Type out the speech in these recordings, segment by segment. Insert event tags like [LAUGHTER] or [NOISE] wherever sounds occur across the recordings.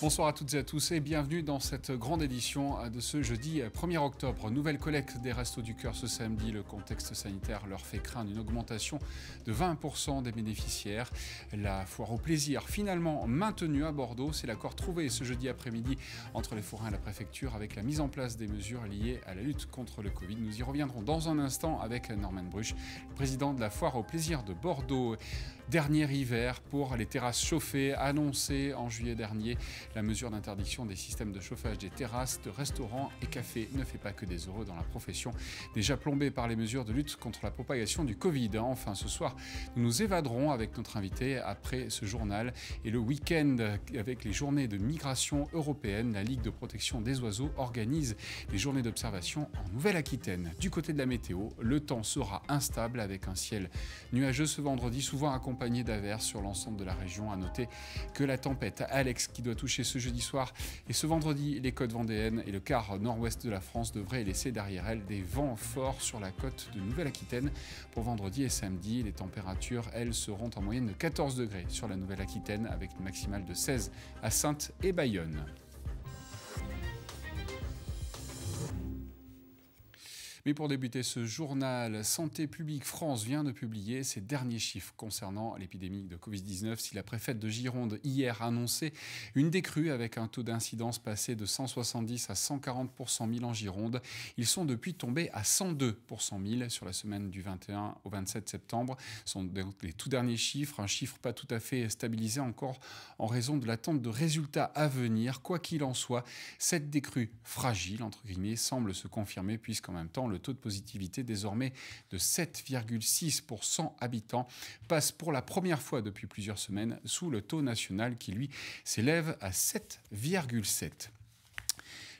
Bonsoir à toutes et à tous et bienvenue dans cette grande édition de ce jeudi 1er euh, octobre. Nouvelle collecte des Restos du Cœur ce samedi. Le contexte sanitaire leur fait craindre une augmentation de 20% des bénéficiaires. La foire au plaisir, finalement maintenue à Bordeaux, c'est l'accord trouvé ce jeudi après-midi entre les forains et la préfecture avec la mise en place des mesures liées à la lutte contre le Covid. Nous y reviendrons dans un instant avec Norman Bruch, président de la foire au plaisir de Bordeaux. Dernier hiver pour les terrasses chauffées annoncées en juillet dernier. La mesure d'interdiction des systèmes de chauffage des terrasses, de restaurants et cafés ne fait pas que des heureux dans la profession, déjà plombée par les mesures de lutte contre la propagation du Covid. Enfin, ce soir, nous nous évaderons avec notre invité après ce journal et le week-end avec les journées de migration européenne. La Ligue de protection des oiseaux organise des journées d'observation en Nouvelle-Aquitaine. Du côté de la météo, le temps sera instable avec un ciel nuageux ce vendredi, souvent accompagné d'averses sur l'ensemble de la région. À noter que la tempête Alex, qui doit toucher ce jeudi soir et ce vendredi, les côtes vendéennes et le quart nord-ouest de la France devraient laisser derrière elles des vents forts sur la côte de Nouvelle-Aquitaine. Pour vendredi et samedi, les températures, elles, seront en moyenne de 14 degrés sur la Nouvelle-Aquitaine avec une maximale de 16 à Sainte et Bayonne. pour débuter ce journal, Santé publique France vient de publier ses derniers chiffres concernant l'épidémie de Covid-19. Si la préfète de Gironde hier annonçait une décrue avec un taux d'incidence passé de 170 à 140 pour en Gironde, ils sont depuis tombés à 102 pour sur la semaine du 21 au 27 septembre. Ce sont les tout derniers chiffres, un chiffre pas tout à fait stabilisé encore en raison de l'attente de résultats à venir. Quoi qu'il en soit, cette décrue fragile, entre guillemets, semble se confirmer puisqu'en même temps, le le taux de positivité désormais de 7,6 habitants passe pour la première fois depuis plusieurs semaines sous le taux national qui lui s'élève à 7,7.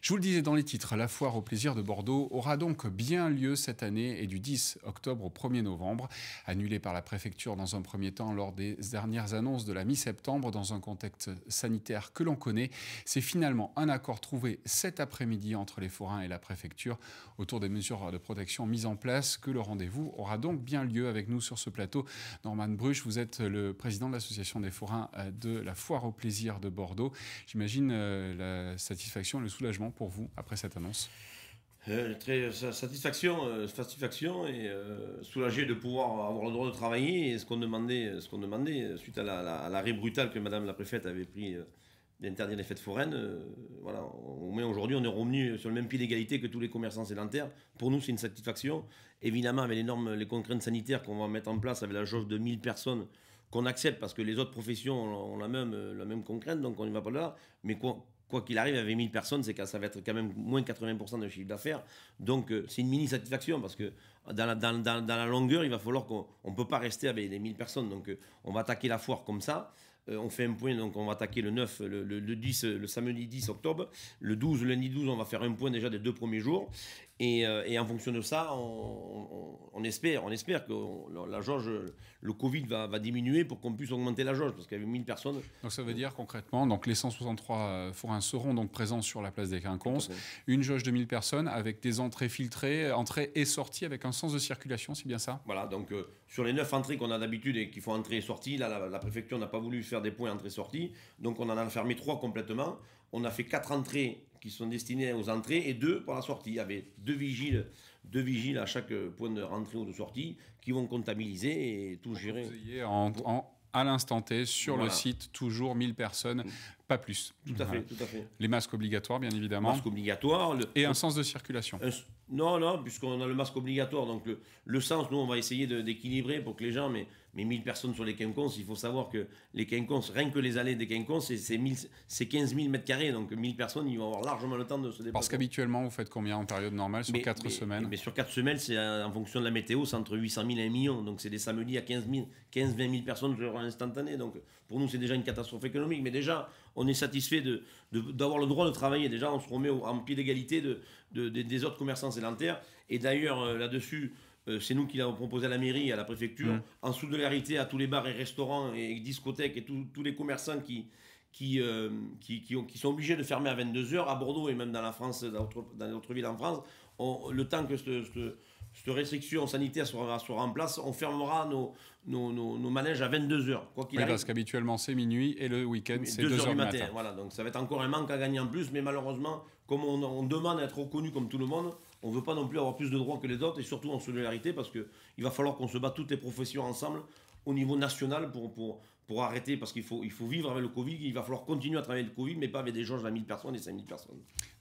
Je vous le disais dans les titres, la foire au plaisir de Bordeaux aura donc bien lieu cette année et du 10 octobre au 1er novembre. Annulée par la préfecture dans un premier temps lors des dernières annonces de la mi-septembre dans un contexte sanitaire que l'on connaît, c'est finalement un accord trouvé cet après-midi entre les forains et la préfecture autour des mesures de protection mises en place que le rendez-vous aura donc bien lieu avec nous sur ce plateau. Norman Bruch, vous êtes le président de l'association des forains de la foire au plaisir de Bordeaux. J'imagine euh, la satisfaction, le soulagement pour vous après cette annonce euh, très satisfaction, euh, satisfaction et euh, soulagé de pouvoir avoir le droit de travailler et ce qu'on demandait, ce qu'on demandait suite à, l'arrêt brutal que Madame la préfète avait pris d'interdire les fêtes foraines. voilà, au moins aujourd'hui, on est revenu sur le même pied d'égalité que tous les commerçants sédentaires. Pour nous, c'est une satisfaction. Évidemment, avec les normes, les contraintes sanitaires qu'on va mettre en place avec la jauge de 1000 personnes qu'on accepte parce que les autres professions ont, la même la même contrainte, donc on n'y va pas là. Mais quoi quoi qu'il arrive, avec 1000 personnes, c'est ça va être quand même moins 80% de chiffre d'affaires. Donc, euh, c'est une mini-satisfaction parce que dans la, longueur, il va falloir qu'on ne peut pas rester avec les 1000 personnes. Donc, euh, on va attaquer la foire comme ça. Euh, on fait un point, donc on va attaquer le 9, le, 10, le samedi 10 octobre. Le 12, le lundi 12, on va faire un point déjà des deux premiers jours. Euh, et, en fonction de ça, on, on, espère, on espère que la jauge, le Covid va, diminuer pour qu'on puisse augmenter la jauge, parce qu'il y avait 1000 personnes. Donc ça veut dire concrètement, donc les 163 euh, forains seront donc présents sur la place des Quinconces, une jauge de 1000 personnes avec des entrées filtrées, entrées et sorties avec un sens de circulation, c'est bien ça Voilà, donc euh, sur les 9 entrées qu'on a d'habitude et qui font entrée et sortie, là la, préfecture n'a pas voulu faire des points entrée-sortie, donc on en a fermé 3 complètement on a fait quatre entrées qui sont destinées aux entrées et deux pour la sortie. Il y avait deux vigiles, deux vigiles à chaque point de rentrée ou de sortie qui vont comptabiliser et tout gérer. En, à l'instant T, sur le site, toujours 1000 personnes, pas plus. Tout à, fait, tout à fait. Les masques obligatoires, bien évidemment. Masques obligatoires. Et un sens de circulation. Non, non, puisqu'on a le masque obligatoire. Donc le, sens, nous, on va essayer d'équilibrer pour que les gens, mais mais 1000 personnes sur les quinconces, il faut savoir que les quinconces, rien que les allées des quinconces, c'est 15 000 mètres carrés. Donc 1000 personnes, ils vont avoir largement le temps de se déplacer. Parce qu'habituellement, vous faites combien en période normale sur 4 semaines Mais sur 4 semaines, c'est en fonction de la météo, c'est entre 800 000 et 1 million. Donc c'est des samedis à 15 000, 15 20 000 personnes sur instantané. Donc pour nous, c'est déjà une catastrophe économique. Mais déjà, on est satisfait d'avoir de, d'avoir le droit de travailler. Déjà, on se remet en pied d'égalité de, des autres commerçants sédentaires. Et d'ailleurs, euh, là-dessus, euh, c'est nous qui l'avons proposé à la mairie, à la préfecture, mmh. en en solidarité à tous les bars et restaurants et discothèques et tous les commerçants qui, euh, qui, sont obligés de fermer à 22h à Bordeaux et même dans la France, dans d'autres villes en France. le temps que cette, restriction sanitaire sera, sera, en place, on fermera nos, nos, manèges à 22h. Quoi qu'il Parce qu'habituellement c'est minuit et le week-end c'est 2h du matin. Voilà, donc ça va être encore un manque à gagner en plus, mais malheureusement, comme on, on demande à être reconnu comme tout le monde, on ne veut pas non plus avoir plus de droits que les autres, et surtout en solidarité, parce qu'il va falloir qu'on se batte toutes les professions ensemble au niveau national pour, arrêter, parce qu'il faut, il faut vivre avec le Covid, il va falloir continuer à travailler le Covid, mais pas avec des gens à 1000 personnes et 5000 personnes.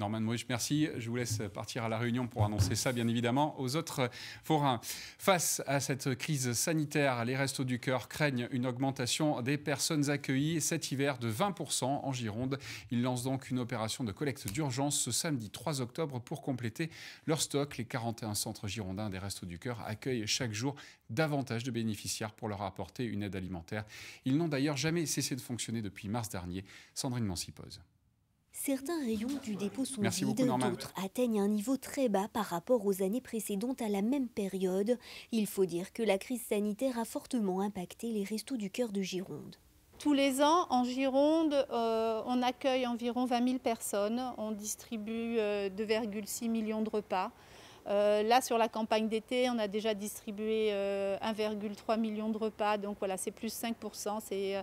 Norman Moïse, merci. Je vous laisse partir à la réunion pour annoncer ça, bien évidemment, aux autres forains. Face à cette crise sanitaire, les Restos du Cœur craignent une augmentation des personnes accueillies cet hiver de 20% en Gironde. Ils lancent donc une opération de collecte d'urgence ce samedi 3 octobre pour compléter leur stock. Les 41 centres girondins des Restos du Cœur accueillent chaque jour davantage de bénéficiaires pour leur apporter une aide alimentaire. Ils n'ont d'ailleurs jamais cessé de fonctionner depuis mars dernier. Sandrine Mancipose. Certains rayons du dépôt sont vides, d'autres atteignent un niveau très bas par rapport aux années précédentes à la même période. Il faut dire que la crise sanitaire a fortement impacté les restos du cœur de Gironde. Tous les ans, en Gironde, euh, on accueille environ 20 000 personnes. On distribue 2,6 euh, millions de repas. Euh, là, sur la campagne d'été, on a déjà distribué 1,3 million de repas. Donc voilà, c'est plus 5%. C'est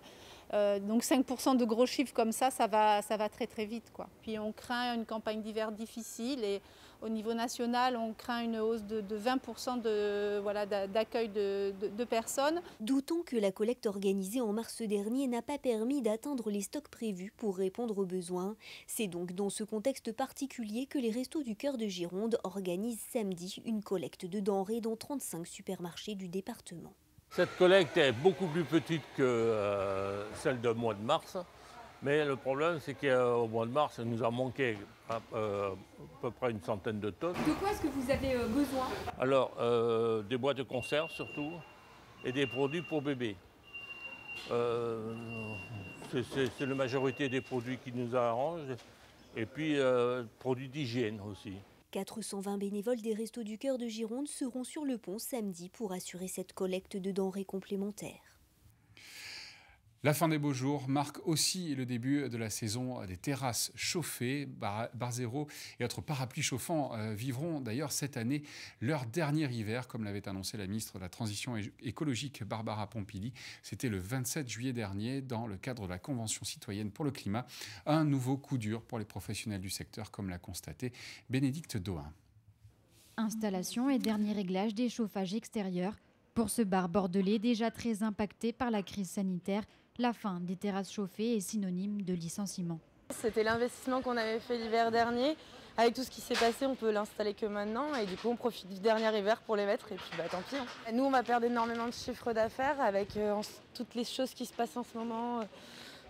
euh, donc 5% de gros chiffres comme ça, ça va, ça va très très vite. Quoi. Puis on craint une campagne d'hiver difficile et au niveau national, on craint une hausse de, 20% d'accueil de, personnes. Doutons que la collecte organisée en mars dernier n'a pas permis d'atteindre les stocks prévus pour répondre aux besoins. C'est donc dans ce contexte particulier que les Restos du Cœur de Gironde organisent samedi une collecte de denrées dans 35 supermarchés du département. Cette collecte est beaucoup plus petite que euh, celle du mois de mars, mais le problème c'est qu'au mois de mars, il nous a manqué hein, euh, à, peu près une centaine de tonnes. De quoi est-ce que vous avez euh, besoin Alors, des boîtes de conserve surtout, et des produits pour bébés. c'est la majorité des produits qui nous arrangent, et puis produits d'hygiène aussi. 420 bénévoles des Restos du Cœur de Gironde seront sur le pont samedi pour assurer cette collecte de denrées complémentaires. La fin des beaux jours marque aussi le début de la saison des terrasses chauffées. Bar, zéro et autres parapluies chauffants euh, vivront d'ailleurs cette année leur dernier hiver, comme l'avait annoncé la ministre de la Transition écologique Barbara Pompili. C'était le 27 juillet dernier dans le cadre de la Convention citoyenne pour le climat. Un nouveau coup dur pour les professionnels du secteur, comme l'a constaté Bénédicte Doin. Installation et dernier réglage des chauffages extérieurs. Pour ce bar bordelais déjà très impacté par la crise sanitaire, la fin des terrasses chauffées est synonyme de licenciement. C'était l'investissement qu'on avait fait l'hiver dernier. Avec tout ce qui s'est passé, on peut l'installer que maintenant et du coup on profite du dernier hiver pour les mettre et puis bah tant pis. Hein. Nous on va perdre énormément de chiffres d'affaires avec euh, toutes les choses qui se passent en ce moment, euh,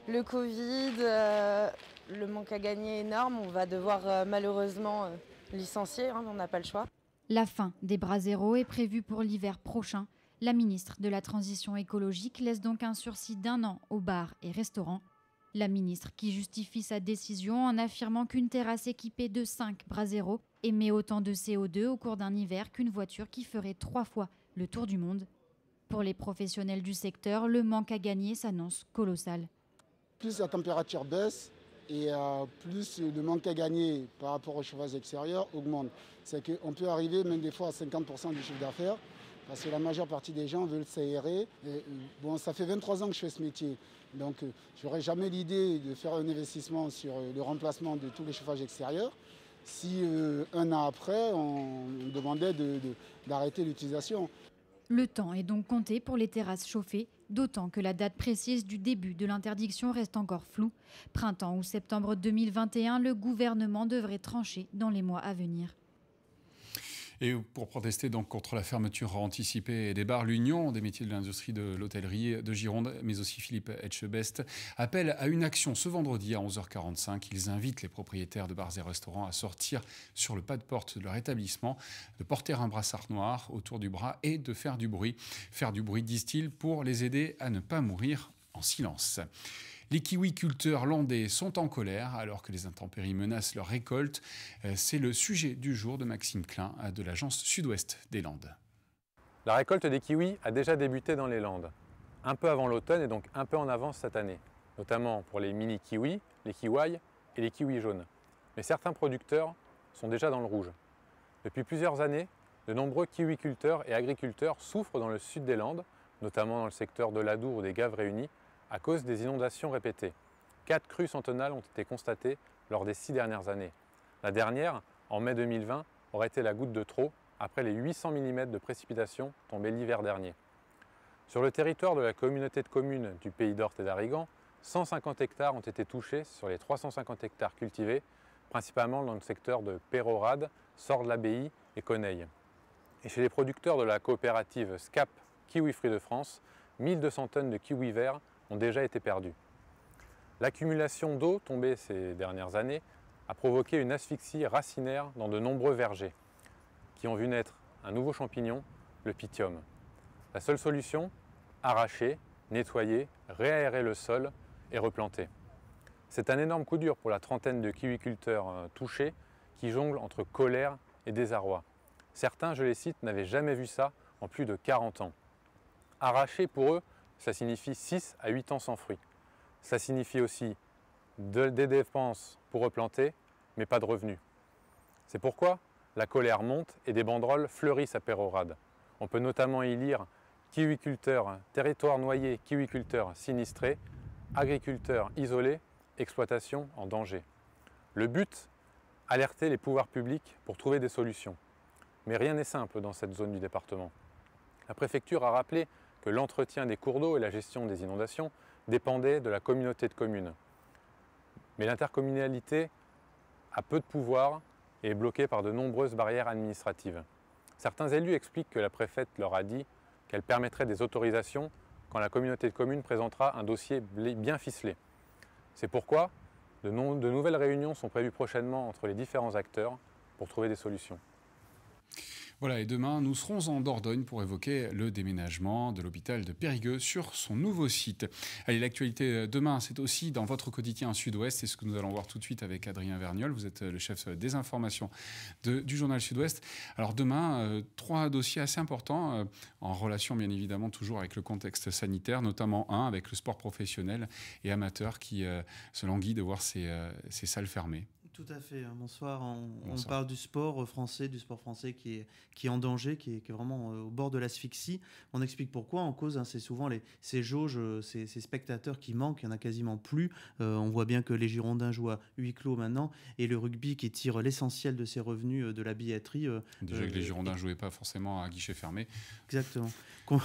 le Covid, euh, le manque à gagner énorme, on va devoir malheureusement licencier, hein, on n'a pas le choix. La fin des bras zéro est prévue pour l'hiver prochain. La ministre de la Transition écologique laisse donc un sursis d'un an aux bars et restaurants. La ministre qui justifie sa décision en affirmant qu'une terrasse équipée de 5 bras zéro émet autant de CO2 au cours d'un hiver qu'une voiture qui ferait trois fois le tour du monde. Pour les professionnels du secteur, le manque à gagner s'annonce colossal. Plus la température baisse, et euh, plus le manque à gagner par rapport au chauffage extérieur augmente. C'est qu'on peut arriver même des fois à 50% du chiffre d'affaires parce que la majeure partie des gens veulent s'aérer. Euh, bon, ça fait 23 ans que je fais ce métier, donc euh, je n'aurais jamais l'idée de faire un investissement sur euh, le remplacement de tous les chauffages extérieurs si un an après on demandait d'arrêter l'utilisation. Le temps est donc compté pour les terrasses chauffées, d'autant que la date précise du début de l'interdiction reste encore floue. Printemps ou septembre 2021, le gouvernement devrait trancher dans les mois à venir. Et pour protester donc contre la fermeture anticipée des bars, l'Union des métiers de l'industrie de l'hôtellerie de Gironde, mais aussi Philippe Etchebest, appelle à une action ce vendredi à 11h45. Ils invitent les propriétaires de bars et restaurants à sortir sur le pas de porte de leur établissement, de porter un brassard noir autour du bras et de faire du bruit. Faire du bruit, disent-ils, pour les aider à ne pas mourir en silence. Les kiwiculteurs landais sont en colère alors que les intempéries menacent leur récolte. Euh, c'est le sujet du jour de Maxime Klein de l'agence Sud-Ouest des Landes. La récolte des kiwis a déjà débuté dans les Landes, un peu avant l'automne et donc un peu en avance cette année, notamment pour les mini kiwis, les kiwis et les kiwis jaunes. Mais certains producteurs sont déjà dans le rouge. Depuis plusieurs années, de nombreux kiwiculteurs et agriculteurs souffrent dans le sud des Landes, notamment dans le secteur de l'Adour ou des Gaves réunies à cause des inondations répétées. Quatre crues centenales ont été constatées lors des six dernières années. La dernière, en mai 2020, aurait été la goutte de trop après les 800 mm de précipitations tombées l'hiver dernier. Sur le territoire de la communauté de communes du Pays d'Orte et d'Arrigan, 150 hectares ont été touchés sur les 350 hectares cultivés, principalement dans le secteur de Pérorade, de labbaye et Coneille. Et chez les producteurs de la coopérative SCAP Kiwi Fruits de France, 1200 tonnes de kiwis verts ont déjà été perdus. L'accumulation d'eau tombée ces dernières années a provoqué une asphyxie racinaire dans de nombreux vergers, qui ont vu naître un nouveau champignon, le pythium. La seule solution Arracher, nettoyer, réaérer le sol et replanter. C'est un énorme coup dur pour la trentaine de kiwiculteurs euh, touchés qui jonglent entre colère et désarroi. Certains, je les cite, n'avaient jamais vu ça en plus de 40 ans. Arracher pour eux, ça signifie 6 à 8 ans sans fruits. Ça signifie aussi des dépenses pour replanter, mais pas de revenus. C'est pourquoi la colère monte et des banderoles fleurissent à Pérorade. On peut notamment y lire territoire noyé, kiwiculteur sinistré, agriculteurs isolé, exploitation en danger. Le but Alerter les pouvoirs publics pour trouver des solutions. Mais rien n'est simple dans cette zone du département. La préfecture a rappelé l'entretien des cours d'eau et la gestion des inondations dépendaient de la communauté de communes. Mais l'intercommunalité a peu de pouvoir et est bloquée par de nombreuses barrières administratives. Certains élus expliquent que la préfète leur a dit qu'elle permettrait des autorisations quand la communauté de communes présentera un dossier bien ficelé. C'est pourquoi de nouvelles réunions sont prévues prochainement entre les différents acteurs pour trouver des solutions. Voilà, et demain, nous serons en Dordogne pour évoquer le déménagement de l'hôpital de Périgueux sur son nouveau site. Allez, l'actualité euh, demain, c'est aussi dans votre quotidien Sud-Ouest. C'est ce que nous allons voir tout de suite avec Adrien Verniol. Vous êtes euh, le chef euh, des informations du journal Sud-Ouest. Alors demain, trois dossiers assez importants, en relation bien évidemment toujours avec le contexte sanitaire, notamment un avec le sport professionnel et amateur qui se languit de voir ces ses salles fermées. Tout à fait. Hein. Bonsoir. On, parle du sport euh, français, du sport français qui est, qui est en danger, qui est, vraiment euh, au bord de l'asphyxie. On explique pourquoi. En cause, hein, c'est souvent les, ces jauges, euh, ces, spectateurs qui manquent. Il n'y en a quasiment plus. on voit bien que les Girondins jouent à huis clos maintenant. Et le rugby qui tire l'essentiel de ses revenus de la billetterie. Déjà que les Girondins ne jouaient pas forcément à guichet fermé. Exactement. [LAUGHS]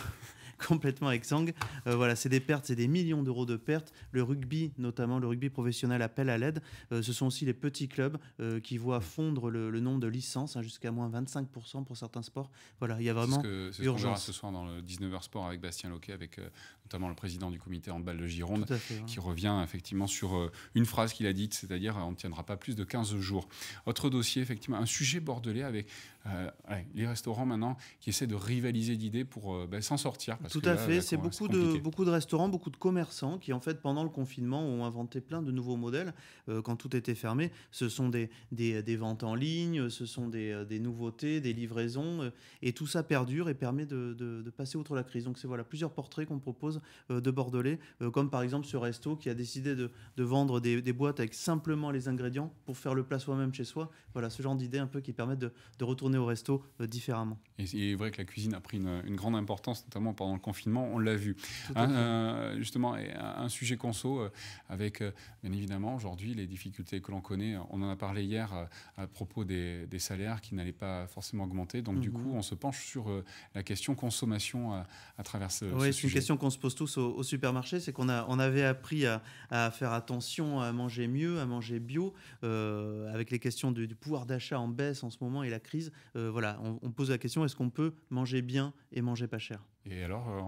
complètement exsangue. voilà, c'est des pertes, c'est des millions d'euros de pertes. Le rugby, notamment le rugby professionnel, appelle à l'aide. ce sont aussi les petits club clubs euh, qui voient mm. fondre le, nombre de licences hein, jusqu'à moins 25% pour certains sports. Voilà, il y a vraiment ce ce urgence. Ce, soir dans le 19h Sport avec Bastien Loquet, avec euh, notamment le président du comité handball de Gironde, qui revient effectivement sur euh, une phrase qu'il a dite, c'est-à-dire on ne tiendra pas plus de 15 jours. Autre dossier, effectivement, un sujet bordelais avec euh, les restaurants maintenant qui essaient de rivaliser d'idées pour euh, ben, s'en sortir. Tout à fait, c'est beaucoup de, beaucoup de restaurants, beaucoup de commerçants qui en fait pendant le confinement ont inventé plein de nouveaux modèles euh, quand tout était fermé. Ce sont des, des, ventes en ligne, ce sont des, des nouveautés, des livraisons et tout ça perdure et permet de, de, passer outre la crise. Donc c'est voilà plusieurs portraits qu'on propose de Bordelais, comme par exemple ce resto qui a décidé de, de vendre des, boîtes avec simplement les ingrédients pour faire le plat soi-même chez soi. Voilà ce genre d'idées un peu qui permettent de, de retourner au resto euh, différemment. Et il est vrai que la cuisine a pris une, grande importance, notamment pendant le confinement, on l'a vu. Hein, euh, justement, un sujet conso, euh, avec bien évidemment aujourd'hui les difficultés que l'on connaît, on en a parlé hier à propos des, salaires qui n'allaient pas forcément augmenter, donc du mhm. coup on se penche sur la question consommation à, travers ce, oui, c'est une question qu'on se pose tous au, supermarché, c'est qu'on on avait appris à, faire attention, à manger mieux, à manger bio, avec les questions du pouvoir d'achat en baisse en ce moment et la crise, euh, voilà, on, on, pose la question est-ce qu'on peut manger bien et manger pas cher et alors, euh,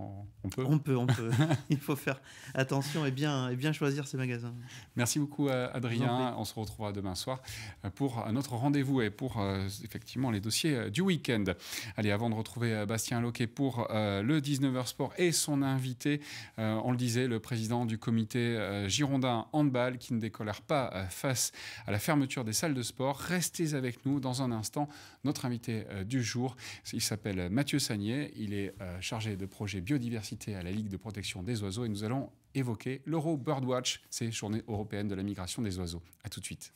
on, peut On peut, on peut. [LAUGHS] Il faut faire attention et bien, et bien choisir ces magasins. Merci beaucoup, euh, Adrien. On se retrouvera demain soir euh, pour notre rendez-vous et pour effectivement les dossiers du week-end. Allez, avant de retrouver Bastien Loquet pour le 19h Sport et son invité, on le disait, le président du comité girondin handball qui ne décolère pas face à la fermeture des salles de sport. Restez avec nous dans un instant. Notre invité du jour, il s'appelle Mathieu Sagnier. Il est chargé de projet biodiversité à la Ligue de protection des oiseaux et nous allons évoquer l'Euro Birdwatch, ces journées européennes de la migration des oiseaux. A tout de suite.